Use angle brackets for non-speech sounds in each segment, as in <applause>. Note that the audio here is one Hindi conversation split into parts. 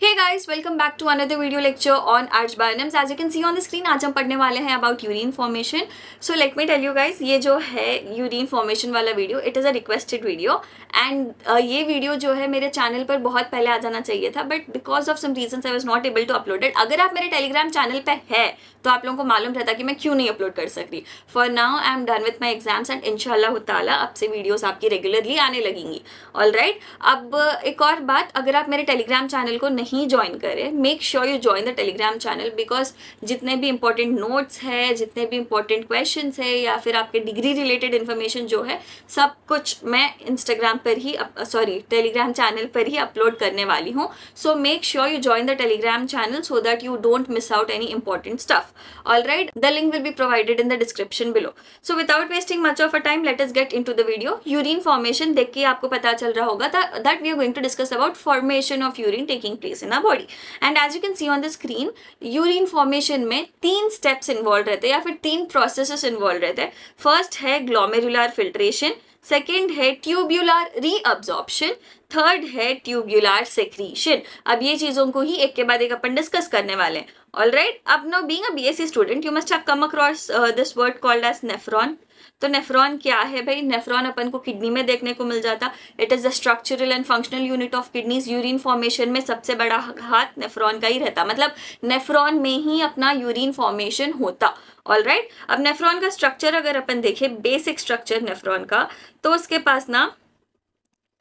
Hey, guys welcome back to another video lecture on arch bionoms as you can see on the screen आज हम पढ़ने वाले हैं about urine formation so let me tell you guys ये जो है यूरिन फॉर्मेशन वाला video it is a requested video and ये वीडियो जो है मेरे चैनल पर बहुत पहले आ जाना चाहिए था but because of some reason I was not able to uploaded अगर आप मेरे टेलीग्राम चैनल पर है तो आप लोगों को मालूम रहता कि मैं क्यों नहीं अपलोड कर सकती for now I am done with my exams and इनशाला तला अब से वीडियोज़ आपकी रेगुलरली आने लगेंगी ऑल right? अब एक और बात अगर आप मेरे टेलीग्राम चैनल को नहीं ज्वाइन करें make sure you join the Telegram channel because जितने भी इंपॉर्टेंट नोट्स है जितने भी इंपॉर्टेंट क्वेश्चन है या फिर आपके डिग्री रिलेटेड इन्फॉर्मेशन जो है सब कुछ मैं इंस्टाग्राम पर ही सॉरी टेलीग्राम चैनल पर ही अपलोड करने वाली हूँ so make sure you join the Telegram channel so that you don't miss out any important stuff all right the link will be provided in the description below so without wasting much of a time late is get in to the video urine formation देख के आपको पता चल रहा होगा that we are going to discuss about formation of urine taking place इन अपना body and as you can see on the screen urine formation में तीन स्टेप्स इन्वॉल्व रहते हैं या फिर तीन प्रोसेसेस इन्वॉल्व रहते हैं फर्स्ट है ग्लोमेरुलर फिल्ट्रेशन सेकेंड है ट्यूब्यूलर रीअब्जॉर्प्शन थर्ड है ट्यूब्यूलर सेक्रीशन अब ये चीज़ों को ही एक के बाद एक अपन डिस्कस करने वाले हैं ऑल राइट अब now being a B S C student you must have come across this word called as nephron तो नेफ्रॉन क्या है भाई नेफ्रॉन अपन को किडनी में देखने को मिल जाता it is the structural and functional unit of kidneys urine formation में सबसे बड़ा हाथ नेफ्रॉन का ही रहता मतलब नेफ्रॉन में ही अपना यूरिन फॉर्मेशन होता ऑल right? अब नेफ्रॉन का स्ट्रक्चर अगर अपन देखें बेसिक स्ट्रक्चर नेफ्रॉन का तो उसके पास ना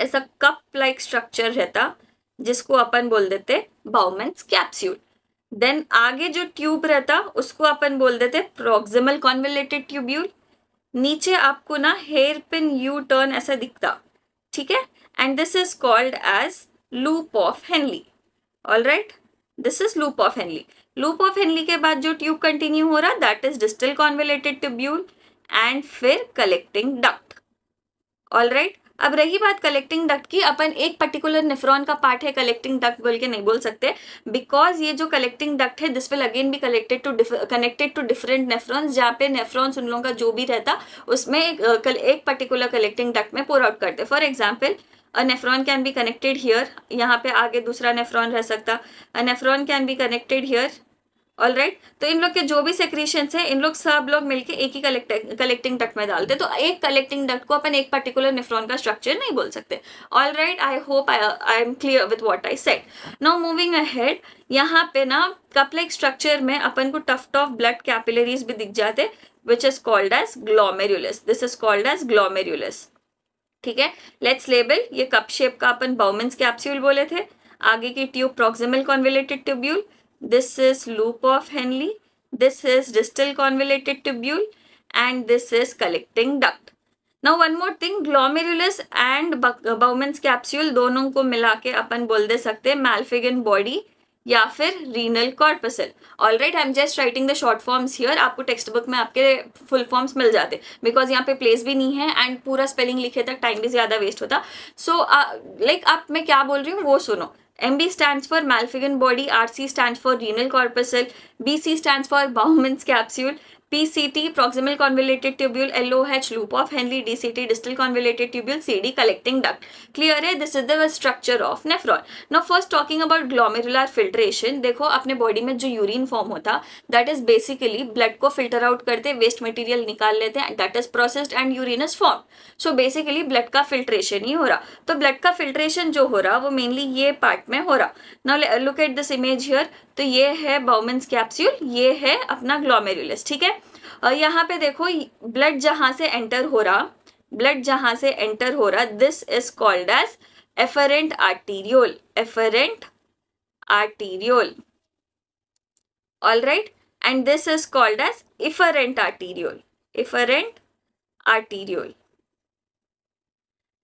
ऐसा कप लाइक स्ट्रक्चर रहता जिसको अपन बोल देते बाउमेंस कैप्स्यूल देन आगे जो ट्यूब रहता उसको अपन बोल देते प्रोक्सिमल कॉन्वेलेटेड ट्यूब्यूल नीचे आपको ना हेयर पिन यू टर्न ऐसा दिखता ठीक है and this is called as loop of Henle all right this is loop of Henle loop of Henle के बाद जो ट्यूब कंटिन्यू हो रहा that is distal convoluted tubule and फिर कलेक्टिंग डक्ट ऑल राइट अब रही बात कलेक्टिंग डक्ट की अपन एक पर्टिकुलर नेफ्रॉन का पार्ट है कलेक्टिंग डक्ट बोल के नहीं बोल सकते बिकॉज ये जो कलेक्टिंग डक्ट है दिस विल अगेन भी collected to connected to different nephrons जहाँ पे नेफ्रॉन्स उन लोगों का जो भी रहता उसमें एक पर्टिकुलर कलेक्टिंग डक्ट में पोर आउट करते for example a nephron can be connected here यहाँ पे आगे दूसरा नेफ्रॉन रह सकता a nephron can be connected here all right right? तो इन लोग के जो भी सेक्रीशन है इन लोग सब लोग मिलके एक ही कलेक्ट कलेक्टिंग डक्ट में डालते तो एक कलेक्टिंग डक्ट को अपन एक पर्टिकुलर निफ्रॉन का स्ट्रक्चर नहीं बोल सकते all right I hope I I am clear with what I said now moving ahead यहाँ पे ना कपलेक स्ट्रक्चर में अपन को टफ्ट ऑफ ब्लड कैपिलरीज भी दिख जाते which is called as glomerulus this is called as glomerulus ठीक है लेट्स लेबल ये कप शेप का अपन बाउमेंस कैप्स्यूल बोले थे आगे की tube proximal convoluted tubule this is loop of Henle, this is distal convoluted tubule and this is collecting duct. Now one more thing glomerulus and Bowman's capsule दोनों को मिला के अपन बोल दे सकते हैं मैल्फिगन बॉडी या फिर renal corpuscle all right I am just writing the short forms here आपको टेक्स्ट बुक में आपके फुल फॉर्म्स मिल जाते बिकॉज यहाँ पे प्लेस भी नहीं है एंड पूरा स्पेलिंग लिखे तक टाइम भी ज़्यादा वेस्ट होता so so, like uh, like, आप मैं क्या बोल रही हूँ वो सुनो MB stands for Malpighian body, RC stands for renal corpuscle, BC stands for Bowman's capsule, PCT, proximal convoluted tubule, LOH, loop of Henle, DCT, distal convoluted tubule, CD, collecting duct. Clear है this is the structure of nephron. Now first talking about glomerular filtration, देखो अपने बॉडी में जो यूरिन फॉर्म होता दैट इज बेसिकली ब्लड को फिल्टर आउट करते वेस्ट मटेरियल निकाल लेते हैं that is processed and urine is form so basically blood का फिल्ट्रेशन ही हो रहा तो ब्लड का फिल्ट्रेशन जो हो रहा वो मेनली ये पार्ट में हो रहा now look at this image here तो ये है बाउमेंस कैप्स्यूल ये है अपना ग्लोमेरुलस ठीक है यहाँ पे देखो ब्लड जहाँ से एंटर हो रहा ब्लड जहाँ से एंटर हो रहा this is called as afferent arteriole afferent arteriole all right and this is called as efferent arteriole efferent arteriole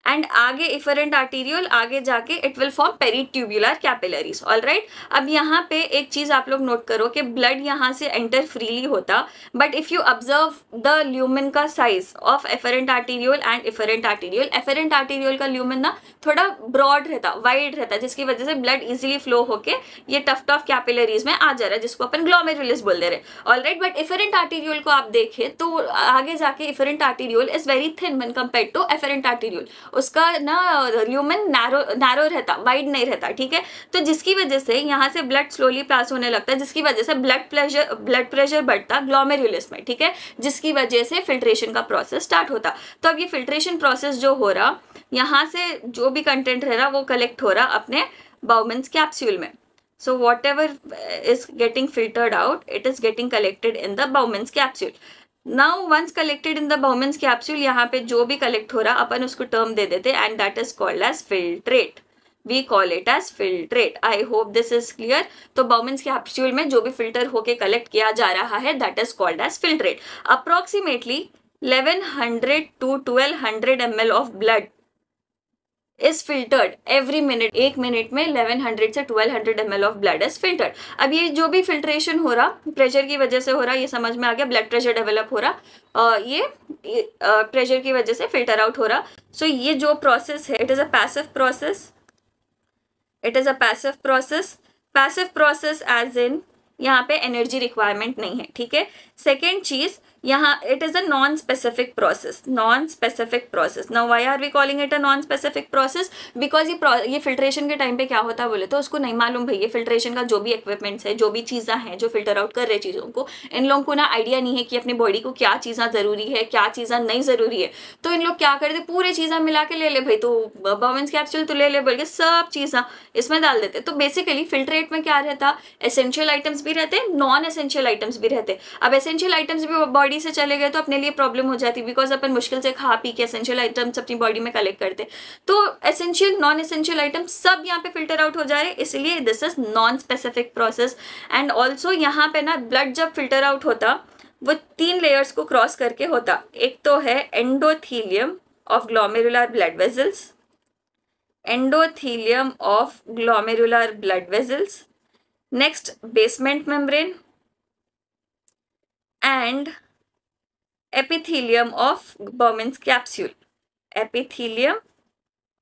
and आगे इफरेंट आर्टीरियल आगे जाके it will form peritubular capillaries all right अब यहाँ पे एक चीज़ आप लोग नोट करो कि ब्लड यहाँ से एंटर फ्रीली होता but if you observe the lumen का size of afferent arterial and efferent arterial afferent arterial का ल्यूमन ना थोड़ा ब्रॉड रहता वाइड रहता जिसकी वजह से ब्लड इजिली फ्लो होके ये टफ टफ कैपिलरीज में आ जा रहा है जिसको अपन ग्लोमेरुलिस बोल दे रहे all right but efferent arterial को आप देखें तो आगे जाके efferent arterial is very thin one compare to afferent arterial उसका ना ल्यूमन नैरो नैरो रहता वाइड नहीं रहता ठीक है तो जिसकी वजह से यहाँ से ब्लड स्लोली पास होने लगता है जिसकी वजह से ब्लड प्रेशर ब्लड प्रेशर बढ़ता ग्लोमेरुलस में ठीक है जिसकी वजह से फिल्ट्रेशन का प्रोसेस स्टार्ट होता तो अब ये फिल्ट्रेशन प्रोसेस जो हो रहा यहाँ से जो भी कंटेंट रह रहा वो कलेक्ट हो रहा अपने बाउमेंस कैप्स्यूल में so whatever is getting filtered out it is getting collected in the Bowman's capsule now once collected in the Bowman's capsule यहाँ पे जो भी कलेक्ट हो रहा अपन उसको टर्म दे देते and that is called as filtrate we call it as filtrate I hope this is clear तो बाउमेंस कैप्सूल में जो भी फिल्टर होके कलेक्ट किया जा रहा है that is called as filtrate approximately 1100 to 1200 ml of blood is filtered every minute एक मिनट में 1100 से 1200 hundred M L of blood is filtered अब ये जो भी फिल्ट्रेशन हो रहा प्रेशर की वजह से हो रहा ये समझ में आ गया ब्लड प्रेशर डेवलप हो रहा ये प्रेशर की वजह से फिल्टर आउट हो रहा सो ये जो प्रोसेस है it is a passive process it is a passive process passive process as in यहाँ पे एनर्जी रिक्वायरमेंट नहीं है ठीक है सेकेंड चीज़ यहाँ it is a non specific process non specific process now why are we calling it a non specific process because ये ये फिल्ट्रेशन के टाइम पे क्या होता है बोले तो उसको नहीं मालूम भाई ये फिल्ट्रेशन का जो भी इक्विपमेंट्स है जो भी चीज़ें हैं जो फिल्टर आउट कर रहे चीज़ों को इन लोगों को ना आइडिया नहीं है कि अपनी बॉडी को क्या चीज़ें ज़रूरी है क्या चीज़ें नहीं ज़रूरी है तो इन लोग क्या करते पूरे चीज़ें मिला के ले ले भाई तो बवंस कैप्सूल तो ले ले के सब चीज़ें इसमें डाल देते तो बेसिकली फिल्ट्रेट में क्या रहता एसेंशियल आइटम्स भी रहते नॉन एसेंशियल आइटम्स भी रहते अब एसेंशियल आइटम्स भी बॉडी बॉडी से चले गए तो अपने लिए प्रॉब्लम हो जाती बिकॉज अपन मुश्किल से खा पी के एसेंशियल आइटम्स अपनी बॉडी में कलेक्ट करते तो एसेंशियल नॉन एसेंशियल आइटम्स सब यहाँ पे फिल्टर आउट हो जा रहे इसलिए this is non specific process and also यहाँ पे ना ब्लड जब फिल्टर आउट होता वो तीन लेयर्स को क्रॉस करके होता एक तो है endothelium of glomerular blood vessels endothelium of glomerular blood vessels next basement membrane and epithelium of Berman's capsule. Epithelium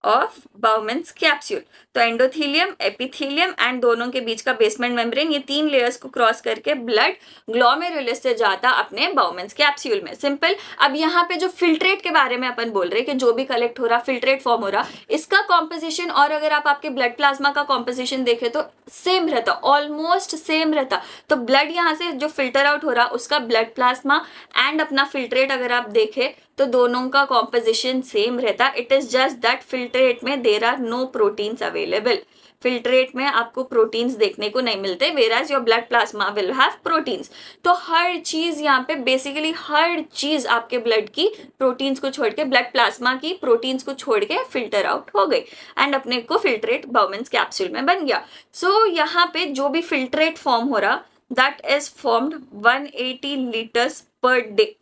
of Bowman's capsule तो एंडोथीलियम एपिथीलियम एंड दोनों के बीच का बेसमेंट मेम्ब्रेन ये तीन लेयर्स को क्रॉस करके ब्लड ग्लोमेरुलस से जाता अपने बाउमेंस कैप्सूल में सिंपल अब यहाँ पे जो फिल्ट्रेट के बारे में अपन बोल रहे हैं कि जो भी कलेक्ट हो रहा फिल्ट्रेट फॉर्म हो रहा इसका कॉम्पोजिशन और अगर आप आपके ब्लड प्लाज्मा का कॉम्पोजिशन देखें तो सेम रहता ऑलमोस्ट सेम रहता तो ब्लड यहाँ से जो फिल्टर आउट हो रहा उसका ब्लड प्लाज्मा एंड अपना फिल्ट्रेट अगर आप देखें तो दोनों का कॉम्पोजिशन सेम रहता it is just that filtrate में there are no proteins available filtrate में आपको प्रोटीन्स देखने को नहीं मिलते whereas your blood plasma will have proteins तो हर चीज़ यहाँ पे बेसिकली हर चीज़ आपके ब्लड की प्रोटीन्स को छोड़ के ब्लड प्लाज्मा की प्रोटीन्स को छोड़ के फिल्टर आउट हो गई एंड अपने को फिल्ट्रेट बाउमेंस कैप्सूल में बन गया सो so, यहाँ पे जो भी फिल्ट्रेट फॉर्म हो रहा that is formed 180 litres per day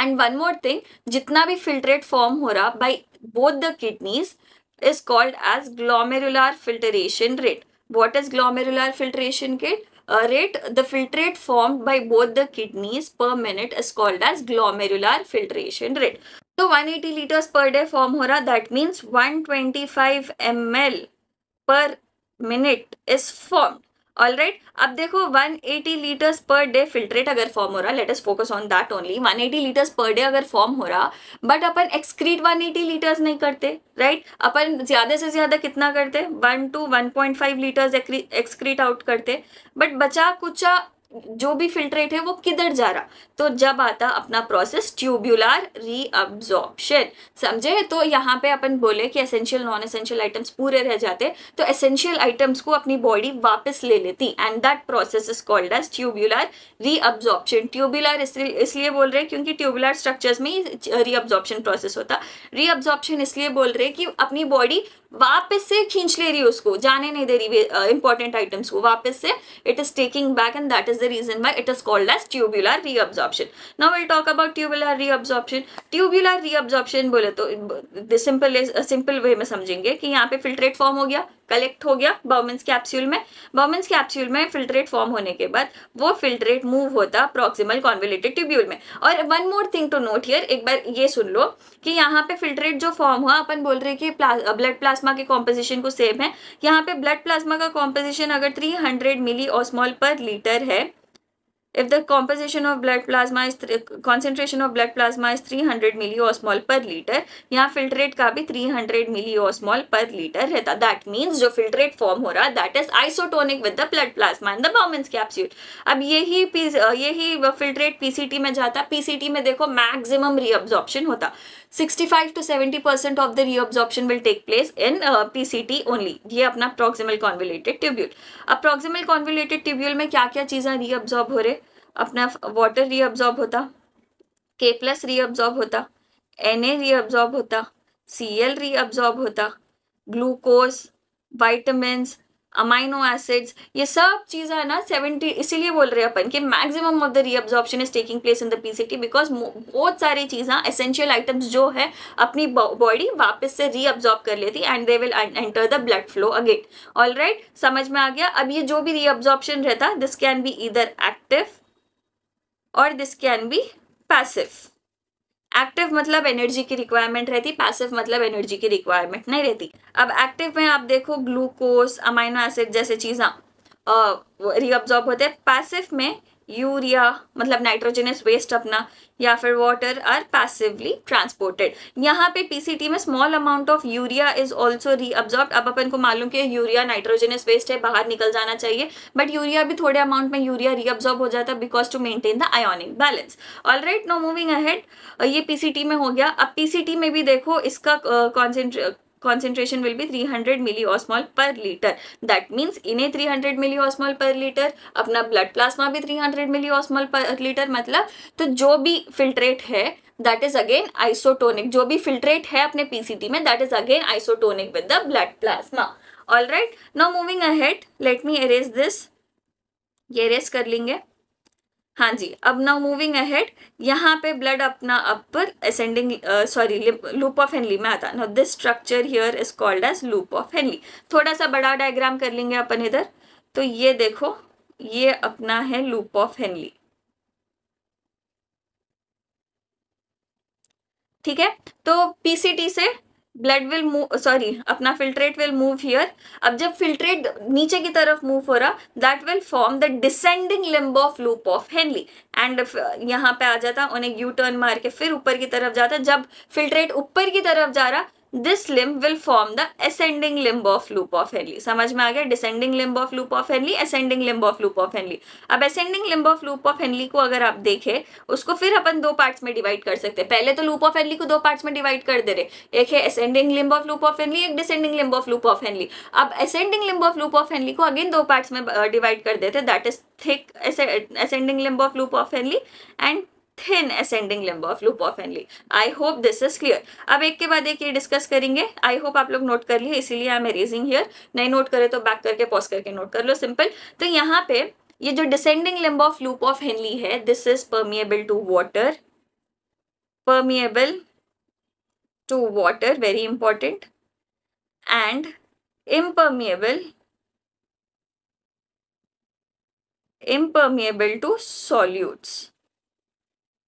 and one more thing जितना भी फिल्ट्रेट फॉर्म हो रहा by both the kidneys is called as glomerular filtration rate what is glomerular filtration kit rate the filtrate form by both the kidneys per minute is called as glomerular filtration rate तो 180 eighty litres per day form हो रहा that means one twenty per minute is formed all right? अब देखो 180 लीटर्स पर डे फिल्ट्रेट अगर फॉर्म हो रहा let us focus on that only 180 litres per day अगर फॉर्म हो रहा बट अपन एक्सक्रीट 180 लीटर्स नहीं करते राइट right? अपन ज़्यादा से ज़्यादा कितना करते one two one point five litres excrete out करते बट बचा कुछ जो भी फिल्ट्रेट है वो किधर जा रहा तो जब आता अपना प्रोसेस ट्यूब्यूलर रीअब्जॉर्प्शन समझे तो यहाँ पे अपन बोले कि एसेंशियल नॉन एसेंशियल आइटम्स पूरे रह जाते तो एसेंशियल आइटम्स को अपनी बॉडी वापस ले लेती and that process is called as tubular reabsorption tubular इसलिए बोल रहे हैं क्योंकि ट्यूब्यूलर स्ट्रक्चर्स में ही रीअब्जॉर्प्शन प्रोसेस होता रीअब्जॉर्प्शन इसलिए बोल रहे हैं कि अपनी बॉडी वापस से खींच ले रही उसको जाने नहीं दे रही इंपॉर्टेंट आइटम्स को वापस से it is taking back and that is is the reason why it is called as tubular reabsorption. Now we'll talk about tubular reabsorption. Tubular reabsorption बोले तो a simple way में समझेंगे कि यहाँ पे filtrate form हो गया कलेक्ट हो गया बॉमेंस कैप्स्यूल में बॉमेंस कैप्स्यूल में फिल्ट्रेट फॉर्म होने के बाद वो फिल्ट्रेट मूव होता प्रॉक्सिमल कॉन्विलेटेड ट्यूब्यूल में और one more thing to note here एक बार ये सुन लो कि यहाँ पे फिल्ट्रेट जो फॉर्म हुआ अपन बोल रहे कि ब्लड प्लाज्मा के कॉम्पोजिशन को सेम है यहाँ पे ब्लड प्लाज्मा का कॉम्पोजिशन अगर थ्री मिली ऑस्मॉल पर लीटर है if the composition of blood plasma is concentration of blood plasma is 300 milliosmol per liter यहाँ filtrate का भी 300 milliosmol per liter रहता that means जो filtrate form हो रहा that is isotonic with the blood plasma and the Bowman's capsule अब यही यही filtrate PCT में जाता PCT में देखो maximum reabsorption होता 65 to 70 percent of the reabsorption will take place in uh, PCT only ये अपना proximal convoluted tubule अब proximal convoluted tubule में क्या क्या चीज़ें reabsorb हो रहे अपना वाटर रीअब्जॉर्ब होता के प्लस रीअब्जॉर्ब होता एन ए रीअब्जॉर्ब होता सी एल रीअब्जॉर्ब होता ग्लूकोज वाइटमिन्स अमाइनो एसिड्स ये सब चीज़ें है ना सेवेंटी इसीलिए बोल रहे हैं अपन कि maximum of the reabsorption is taking place in the PCT because बहुत सारी चीज़ें एसेंशियल आइटम्स जो है अपनी बॉडी वापस से रीअब्जॉर्ब कर लेती and they will enter the blood flow again all right समझ में आ गया अब ये जो भी रीअब्जॉर्प्शन रहता दिस कैन बी इधर एक्टिव और this can be passive active मतलब एनर्जी की रिक्वायरमेंट रहती पैसिव मतलब एनर्जी की रिक्वायरमेंट नहीं रहती अब एक्टिव में आप देखो ग्लूकोज अमाइनो एसिड जैसे चीज़ा रीअब्जॉर्ब होते हैं पैसिव में यूरिया मतलब नाइट्रोजनस वेस्ट अपना या फिर वाटर आर पैसिवली ट्रांसपोर्टेड यहाँ पे पीसीटी में small amount of urea is also reabsorb अब अपन को मालूम कि यूरिया नाइट्रोजनस वेस्ट है बाहर निकल जाना चाहिए बट यूरिया भी थोड़े अमाउंट में यूरिया रीअब्जॉर्ब हो जाता है because to maintain the ionic balance all right no moving ahead ये पीसीटी में हो गया अब पीसीटी में भी देखो इसका concentrate uh, concentration will be 300 hundred milli ऑस्मॉल per litre that means इन्हें 300 हंड्रेड मिली ऑस्मॉल पर लीटर अपना ब्लड प्लाज्मा भी 300 हंड्रेड मिली ऑस्मॉल पर लीटर मतलब तो जो भी फिल्ट्रेट है दैट इज अगेन आइसोटोनिक जो भी फिल्ट्रेट है अपने पीसीटी में that is again isotonic with the blood plasma all right no moving ahead let me erase this ये अरेज कर लेंगे हाँ जी अब नाउ मूविंग अहेड यहाँ पे ब्लड अपना upper ascending sorry loop of Henle में आता now this structure here is called as loop of Henle थोड़ा सा बड़ा डायग्राम कर लेंगे अपन इधर तो ये देखो ये अपना है लूप ऑफ हेनली ठीक है तो पीसीटी से ब्लड विल मूव सॉरी अपना फिल्ट्रेट विल मूव हियर अब जब फिल्ट्रेट नीचे की तरफ मूव हो रहा that will form the descending limb of loop of Henle and यहाँ पे आ जाता उन्हें यू टर्न मार के फिर ऊपर की तरफ जाता जब फिल्ट्रेट ऊपर की तरफ जा रहा this limb will form the ascending limb of loop of Henle समझ में आ गया descending limb of loop of Henle ascending limb of loop of Henle अब ascending limb of loop of Henle को अगर आप देखें उसको फिर अपन दो पार्ट्स में डिवाइड कर सकते हैं पहले तो लूप ऑफ हेनली को दो पार्ट्स में डिवाइड कर दे रहे एक है ascending limb of loop of Henle एक descending limb of loop of Henle अब ascending limb of loop of Henle को अगेन दो पार्ट्स में डिवाइड कर देते that is thick ascending limb of loop of Henle and thin ascending limb of loop of Henle I hope this is clear अब एक के बाद एक ये डिस्कस करेंगे आई होप आप लोग नोट कर लिए इसीलिए आई एम रेजिंग हियर नहीं नोट करे तो बैक करके पॉज करके नोट कर लो सिंपल तो यहाँ पे ये जो descending limb of loop of Henle है this is permeable to water permeable to water very important and impermeable impermeable to solutes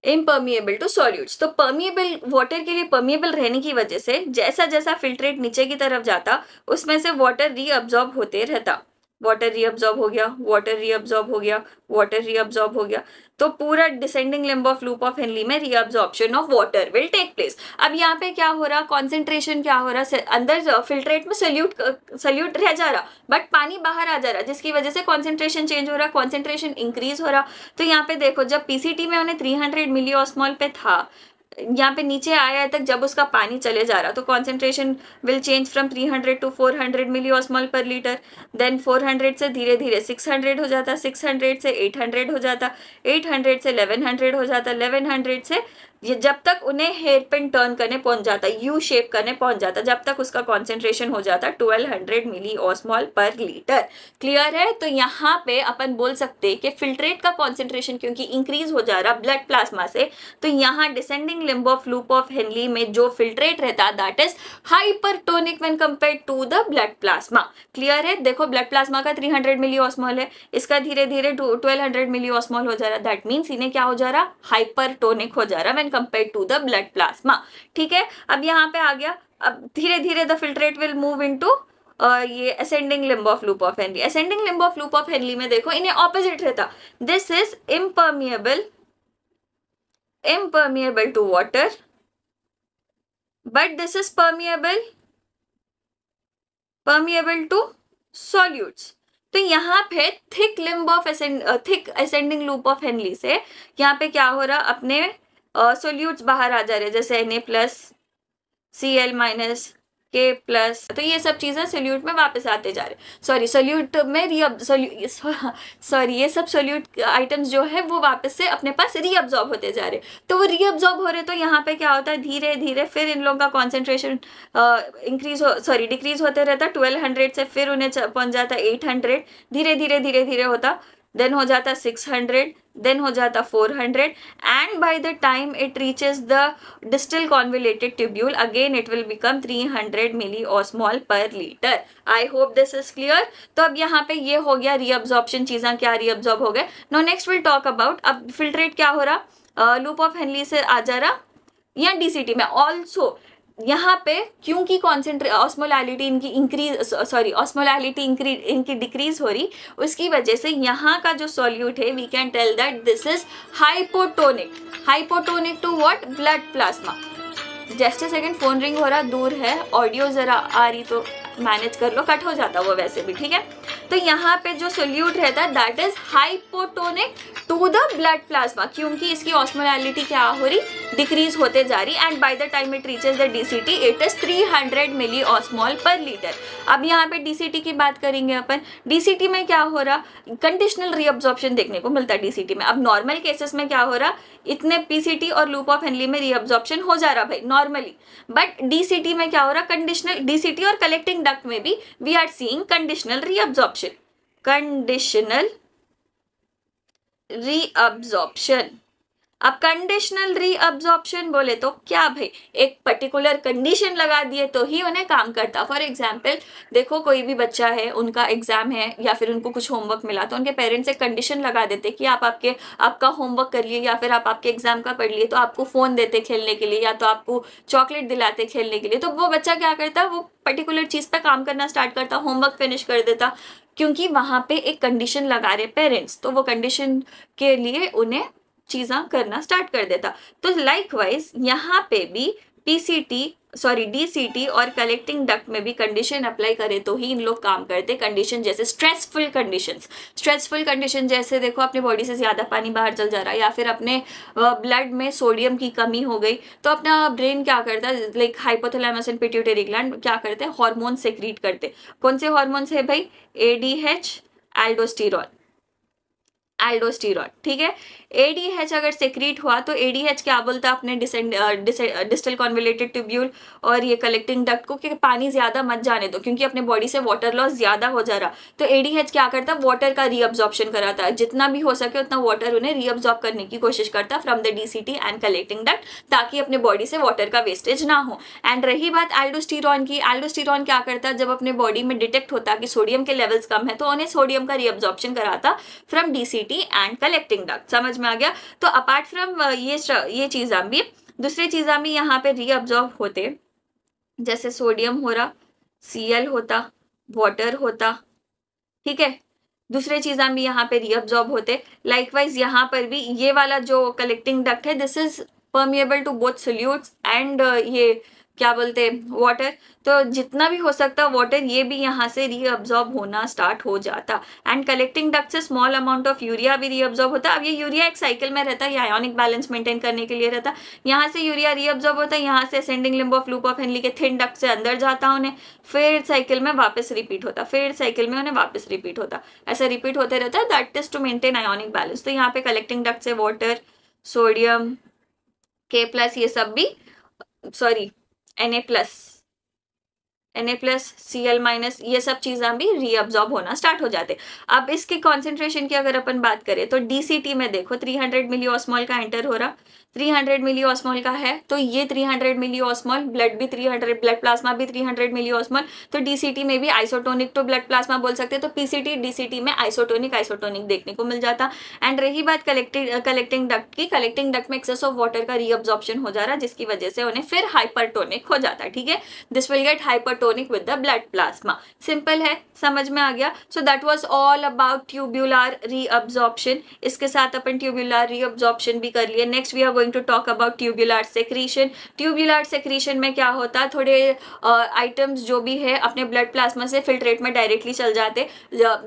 impermeable to solutes तो परमिएबल वाटर के लिए परमिएबल रहने की वजह से जैसा जैसा फिल्ट्रेट नीचे की तरफ जाता उसमें से वाटर रीअब्जॉर्ब होते रहता वाटर रीअब्जॉर्ब हो गया वाटर रीअब्जॉर्ब हो गया वाटर रीअब्जॉर्ब हो गया तो पूरा descending limb of loop of Henle में reabsorption of water will take place अब यहाँ पे क्या हो रहा कॉन्सेंट्रेशन क्या हो रहा अंदर फिल्ट्रेट में सल्यूट सल्यूट रह जा रहा बट पानी बाहर आ जा रहा जिसकी वजह से कॉन्सेंट्रेशन चेंज हो रहा कॉन्सेंट्रेशन इंक्रीज हो रहा तो यहाँ पे देखो जब पीसीटी में उन्हें थ्री हंड्रेड मिली पे था यहाँ पे नीचे आया है तक जब उसका पानी चले जा रहा तो concentration will change from 300 to four hundred milliosmol per litre then 400 से धीरे धीरे 600 हो जाता 600 से 800 हो जाता 800 से 1100 हो जाता 1100 से ये जब तक उन्हें हेयर पिन टर्न करने पहुंच जाता यू शेप करने पहुंच जाता जब तक उसका कॉन्सेंट्रेशन हो जाता 1200 मिली ऑस्मॉल पर लीटर क्लियर है तो यहाँ पे अपन बोल सकते हैं कि फिल्ट्रेट का कॉन्सेंट्रेशन क्योंकि इंक्रीज हो जा रहा ब्लड प्लाज्मा से तो यहाँ descending limb of loop of Henle में जो फिल्ट्रेट रहता that is tonic when compare to the blood plasma clear है देखो ब्लड प्लाज्मा का हंड्रेड मिली ऑस्मॉल है इसका धीरे धीरे हंड्रेड मिली ऑस्मॉल हो जा रहा दैट मीन्स इन्हें क्या हो जा रहा टोनिक हो जा रहा an compare to the blood plasma ठीक है अब यहाँ पे आ गया अब धीरे धीरे the filtrate will move into ये ascending limb of loop of Henle ascending limb of loop of Henle में देखो इन्हें ऑपोजिट रहता this is impermeable impermeable to water but this is permeable permeable to solutes तो यहाँ पे thick limb of thick ascending loop of Henle से यहाँ पे क्या हो रहा अपने सोल्यूट्स बाहर आ जा रहे हैं जैसे N A plus C L minus K plus तो ये सब चीज़ें सोल्यूट में वापस आते जा रहे सॉरी सोल्यूट में रीअब्सॉल्यू सॉरी <laughs> ये सब सोल्यूट आइटम्स जो है वो वापस से अपने पास रीअब्जॉर्ब होते जा रहे तो वो रीअब्जॉर्ब हो रहे तो यहाँ पे क्या होता है धीरे धीरे फिर इन लोगों का कॉन्सेंट्रेशन इंक्रीज हो सॉरी डिक्रीज होते रहता ट्वेल्व हंड्रेड से फिर उन्हें पहुँच जाता एट हंड्रेड धीरे धीरे धीरे धीरे होता देन हो जाता सिक्स हंड्रेड देन हो जाता four hundred and by the time it reaches the distal convoluted tubule again it will become three hundred milli ऑस्मॉल per litre I hope this is clear तो अब यहाँ पे ये हो गया रीअब्जॉर्प्शन चीज़ें क्या रीअब्जॉर्ब हो गए no next will talk about अब फिल्ट्रेट क्या हो रहा लूप ऑफ हेनली से आ जा रहा या डीसीटी में ऑल्सो यहाँ पे क्योंकि कॉन्सेंट्रे ऑस्मोलैलिटी इनकी इंक्रीज सॉरी ऑस्मोलैलिटी इंक्रीज इनकी डिक्रीज हो रही उसकी वजह से यहाँ का जो सॉल्यूट है we can tell that this is hypotonic hypotonic to what blood plasma just second phone ring हो रहा दूर है ऑडियो ज़रा आ रही तो मैनेज कर लो कट हो जाता वो वैसे भी ठीक है तो यहाँ पे जो सोल्यूट रहता है that is hypotonic to the blood plasma क्योंकि इसकी ऑस्मोलैलिटी क्या हो रही डिक्रीज होते जा रही and by the time it reaches the T it is three hundred milli ऑस्मॉल per litre अब यहाँ पे डी सी टी की बात करेंगे अपन डी सी टी में क्या हो रहा कंडीशनल रीअब्जॉर्प्शन देखने को मिलता है डी सी टी में अब नॉर्मल केसेस में क्या हो रहा इतने पीसीटी और लूप ऑफ हेनली में रीअब्जॉर्प्शन हो जा रहा भाई नॉर्मली बट डीसीटी में क्या हो रहा कंडीशनल डीसीटी और कलेक्टिंग डक्ट में भी we are seeing conditional reabsorption conditional reabsorption अब कंडीशनल रीअब्जॉर्प्शन बोले तो क्या भाई एक पर्टिकुलर कंडीशन लगा दिए तो ही उन्हें काम करता फॉर एग्जाम्पल देखो कोई भी बच्चा है उनका एग्जाम है या फिर उनको कुछ होमवर्क मिला तो उनके पेरेंट्स एक कंडीशन लगा देते कि आप आपके आपका होमवर्क करिए या फिर आप आपके एग्जाम का पढ़ लिए तो आपको फ़ोन देते खेलने के लिए या तो आपको चॉकलेट दिलाते खेलने के लिए तो वो बच्चा क्या करता वो पर्टिकुलर चीज़ पर काम करना स्टार्ट करता होमवर्क फिनिश कर देता क्योंकि वहाँ पे एक कंडीशन लगा रहे पेरेंट्स तो वो कंडीशन के लिए उन्हें चीज़ा करना स्टार्ट कर देता तो लाइक वाइज यहाँ पे भी पीसीटी सॉरी डीसीटी और कलेक्टिंग डक्ट में भी कंडीशन अप्लाई करें तो ही इन लोग काम करते कंडीशन जैसे स्ट्रेसफुल कंडीशंस स्ट्रेसफुल कंडीशन जैसे देखो अपने बॉडी से ज़्यादा पानी बाहर चल जा रहा है या फिर अपने ब्लड में सोडियम की कमी हो गई तो अपना ब्रेन क्या करता है like hypothalamus and pituitary gland क्या करते हैं हॉर्मोन सेक्रीट करते कौन से हार्मोन्स है भाई ए डी एच एल्डोस्टीरोल एल्डोस्टीरॉन ठीक है एडीएच अगर सेक्रीट हुआ तो एडीएच क्या बोलता है अपने डिस्टल कॉन्वेलेटेड ट्यूब्यूल और ये कलेक्टिंग डक्ट को कि पानी ज़्यादा मत जाने दो क्योंकि अपने बॉडी से वाटर लॉस ज़्यादा हो जा रहा तो एडीएच क्या करता है वाटर का रीअब्जॉर्प्शन कराता है जितना भी हो सके उतना वाटर उन्हें रीअब्जॉर्ब करने की कोशिश करता है from the T and collecting duct ताकि अपने बॉडी से वाटर का वेस्टेज ना हो एंड रही बात एल्डोस्टीरॉन की एल्डोस्टीरॉन क्या करता है जब अपने बॉडी में डिटेक्ट होता कि सोडियम के लेवल्स कम है तो उन्हें सोडियम का रीअब्जॉर्प्शन कराता from DCT society and collecting duct समझ में आ गया तो अपार्ट फ्रॉम uh, ये ये चीज़ भी दूसरे चीज़ भी यहाँ पे रीअब्जॉर्ब होते जैसे सोडियम हो रहा सी होता वाटर होता ठीक है दूसरे चीज़ भी यहाँ पे रीअब्जॉर्ब होते लाइकवाइज यहाँ पर भी ये वाला जो कलेक्टिंग डक्ट है this is permeable to both solutes and ये uh, क्या बोलते हैं वाटर तो जितना भी हो सकता वाटर ये भी यहाँ से रीअब्जॉर्ब होना स्टार्ट हो जाता एंड कलेक्टिंग डक से स्मॉल अमाउंट ऑफ यूरिया भी रीअब्जॉर्ब होता अब ये यूरिया एक साइकिल में रहता है ये आयोनिक बैलेंस मेंटेन करने के लिए रहता यहाँ से यूरिया रीअब्जॉर्ब होता है यहाँ से ascending limb of loop of Henle के थिन डक से अंदर जाता उन्हें फिर साइकिल में वापस रिपीट होता फिर साइकिल में उन्हें वापस रिपीट होता ऐसा रिपीट होते रहता है that is to maintain ionic balance तो यहाँ पे कलेक्टिंग डक से वाटर सोडियम के प्लस ये सब भी sorry N A plus N A plus C L minus ये सब चीज़ें भी रीअब्जॉर्ब होना स्टार्ट हो जाते अब इसके कॉन्सेंट्रेशन की अगर अपन बात करें तो डी सी टी में देखो थ्री हंड्रेड मिली ऑस्मॉल का एंटर हो रहा 300 मिली ऑस्मोल का है तो ये 300 मिली ऑस्मोल ब्लड भी 300 ब्लड प्लाज्मा भी 300 मिली ऑस्मोल तो डीसीटी में भी आइसोटोनिक तो ब्लड प्लाज्मा बोल सकते हैं तो पीसीटी डीसीटी में आइसोटोनिक आइसोटोनिक देखने को मिल जाता एंड रही बात कलेक्टिंग कलेक्टिंग डक्ट की कलेक्टिंग डक्ट में एक्सेस ऑफ वाटर का रीअब्जॉर्प्शन हो जा रहा है जिसकी वजह से उन्हें फिर हाइपरटोनिक हो जाता है ठीक है this will get hypertonic with the blood plasma simple है समझ में आ गया so that was all about tubular reabsorption इसके साथ अपन ट्यूब्यूलर रीअब्जॉर्प्शन भी कर लिए next we are going to talk about tubular secretion tubular secretion में क्या होता है थोड़े आइटम्स uh, जो भी है अपने ब्लड प्लाज्मा से फिल्ट्रेट में डायरेक्टली चल जाते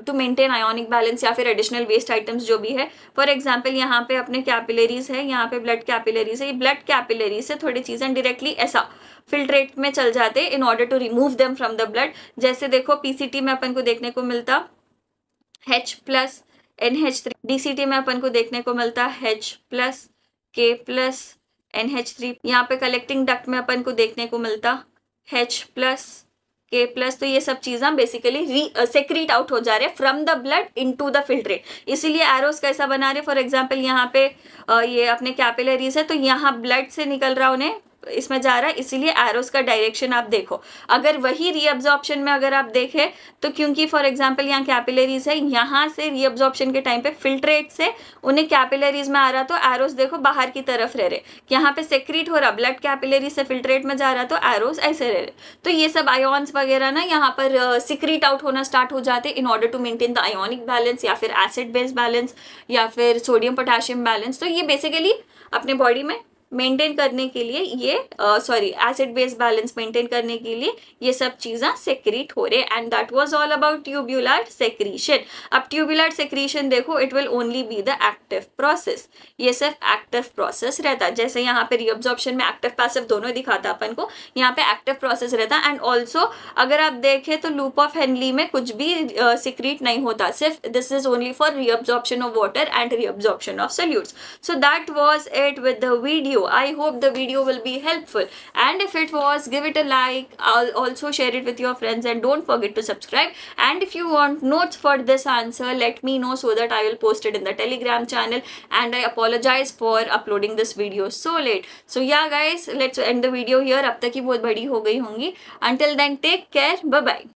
टू मेंटेन आयोनिक बैलेंस या फिर एडिशनल वेस्ट आइटम्स जो भी है फॉर एग्जाम्पल यहाँ पे अपने कैपिलरीज है यहाँ पे ब्लड कैपिलरीज है ये ब्लड कैपिलरीज से थोड़ी चीज़ें डायरेक्टली ऐसा फिल्ट्रेट में चल जाते in order to remove them from the blood जैसे देखो पी में अपन को देखने को मिलता H plus N H three D में अपन को देखने को मिलता है H plus K plus N H three यहाँ पे कलेक्टिंग डक्ट में अपन को देखने को मिलता एच प्लस के प्लस तो ये सब चीज़ें बेसिकली री सेक्रीट आउट हो जा रहे हैं from the blood into the filtrate इसीलिए एरोस कैसा बना रहे फॉर एग्जांपल यहाँ पे uh, ये अपने कैपिलरीज है तो यहाँ ब्लड से निकल रहा उन्हें इसमें जा रहा है इसीलिए एरोस का डायरेक्शन आप देखो अगर वही रीअब्जॉर्प्शन में अगर आप देखें तो क्योंकि फॉर एग्जांपल यहाँ कैपिलरीज है यहाँ से रीअब्जॉर्प्शन के टाइम पे फिल्ट्रेट से उन्हें कैपिलरीज में आ रहा तो एरोस देखो बाहर की तरफ रह रहे यहाँ पे सेक्रीट हो रहा ब्लड कैपिलरी से फिल्ट्रेट में जा रहा तो एरोस ऐसे रह रहे तो ये सब आयोन्स वगैरह ना यहाँ पर सिक्रीट आउट होना स्टार्ट हो जाते in order to maintain the ionic balance या फिर एसिड बेस्ड बैलेंस या फिर सोडियम पोटेशियम बैलेंस तो ये बेसिकली अपने बॉडी में मेंटेन करने के लिए ये sorry acid base balance maintain करने के लिए ये सब चीज़ें सेक्रीट हो रहे and that was all about tubular secretion अब ट्यूब्यूलर सेक्रीशन देखो it will only be the active process ये सिर्फ एक्टिव प्रोसेस रहता है जैसे यहाँ पे रिओब्जॉर्प्शन में एक्टिव पैसिव दोनों दिखाता अपन को यहाँ पे एक्टिव प्रोसेस रहता एंड ऑल्सो अगर आप देखें तो लूप ऑफ हेनली में कुछ भी सिक्रीट uh, नहीं होता सिर्फ this is only for reabsorption of water and reabsorption of solutes so that was it with the video I hope the video will be helpful and if it was give it a like. I'll also share it with your friends and don't forget to subscribe and if you want notes for this answer let me know so that I will post it in the telegram channel and I apologize for uploading this video so late. So yeah guys let's end the video here. Until then take care. Bye bye.